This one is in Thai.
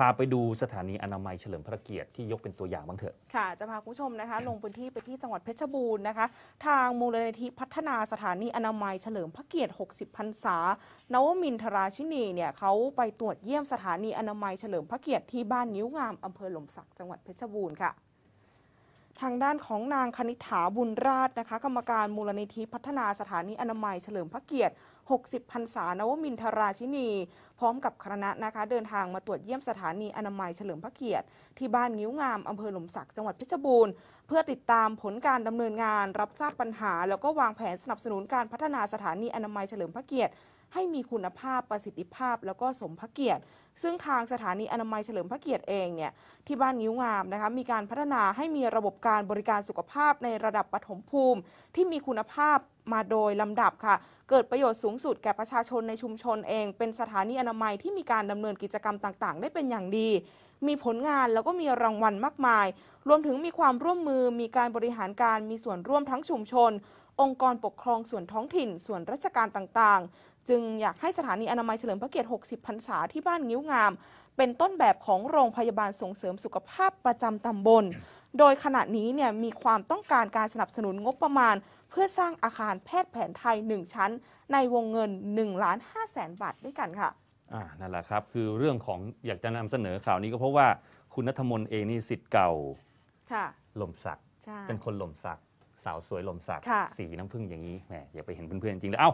พาไปดูสถานีอนามัยเฉลิมพระเกียรติที่ยกเป็นตัวอย่างบ้างเถอะ ค่ะจะพาคุณผู้ชมนะคะลงพื้นที่ไปที่จังหวัดเพชรบูรณ์นะคะ ทางมูลนิธิพัฒนาสถานีอนามัยเฉลิมพระเกียรติ 60พรรษา นวมินทราชินีเนี่ยเขาไปตรวจเยี่ยมสถานีอนามัยเฉลิมพระเกียรติที่บ้านนิ้วงาม อำเภอหล่มสัก จังหวัดเพชรบูรณ์ค่ะทางด้านของนางคณิ t าบุญราชนะคะกรรมการมูลนิธิพัฒนาสถานีอนามัยเฉลิมพระเกียรติ 60 พรรษานวมินทราชินีพร้อมกับคณะนะคะเดินทางมาตรวจเยี่ยมสถานีอนามัยเฉลิมพระเกียรติ ที่บ้านงิ้วงามอำเภอหล่มสักจังหวัดเพชรบูรณ์เพื่อติดตามผลการดำเนินงาน รับทราบปัญหา แล้วก็วางแผนสนับสนุนการพัฒนาสถานีอนามัยเฉลิมพระเกียรติให้มีคุณภาพประสิทธิภาพ แล้วก็สมพระเกียรติ ซึ่งทางสถานีอนามัยเฉลิมพระเกียรติเองเนี่ยที่บ้านงิ้วงามนะคะมีการพัฒนาให้มีระบบการบริการสุขภาพ ในระดับปฐมภูมิ ที่มีคุณภาพมาโดยลำดับค่ะเกิดประโยชน์สูงสุดแก่ประชาชนในชุมชนเอง เป็นสถานีอนามัยที่มีการดำเนินกิจกรรมต่างๆ ได้เป็นอย่างดี มีผลงานแล้วก็มีรางวัลมากมาย รวมถึงมีความร่วมมือ มีการบริหารการมีส่วนร่วมทั้งชุมชนองค์กรปกครองส่วนท้องถิ่นส่วนราชการต่างๆ จึงอยากให้สถานีอนามัยเฉลิมพระเกียรติ 60 พรรษาที่บ้านงิ้วงาม เป็นต้นแบบของโรงพยาบาลส่งเสริมสุขภาพประจำตำบล โดยขณะนี้เนี่ยมีความต้องการการสนับสนุนงบประมาณ เพื่อสร้างอาคารแพทย์แผนไทย 1 ชั้นในวงเงิน1ล้าน5แสนบาทด้วยกันค่ะอ่านั่นแหละครับคือเรื่องของอยากจะนำเสนอข่าวนี้ก็เพราะว่า คุณนัทมนเองนี่สิทธิ์เก่าหล่มสักเป็นคนหล่มสักสาวสวยลมสักสีน้ำผึ้งอย่างนี้แหมอย่าไปเห็นเพื่อนๆ จริงเลยเอ้า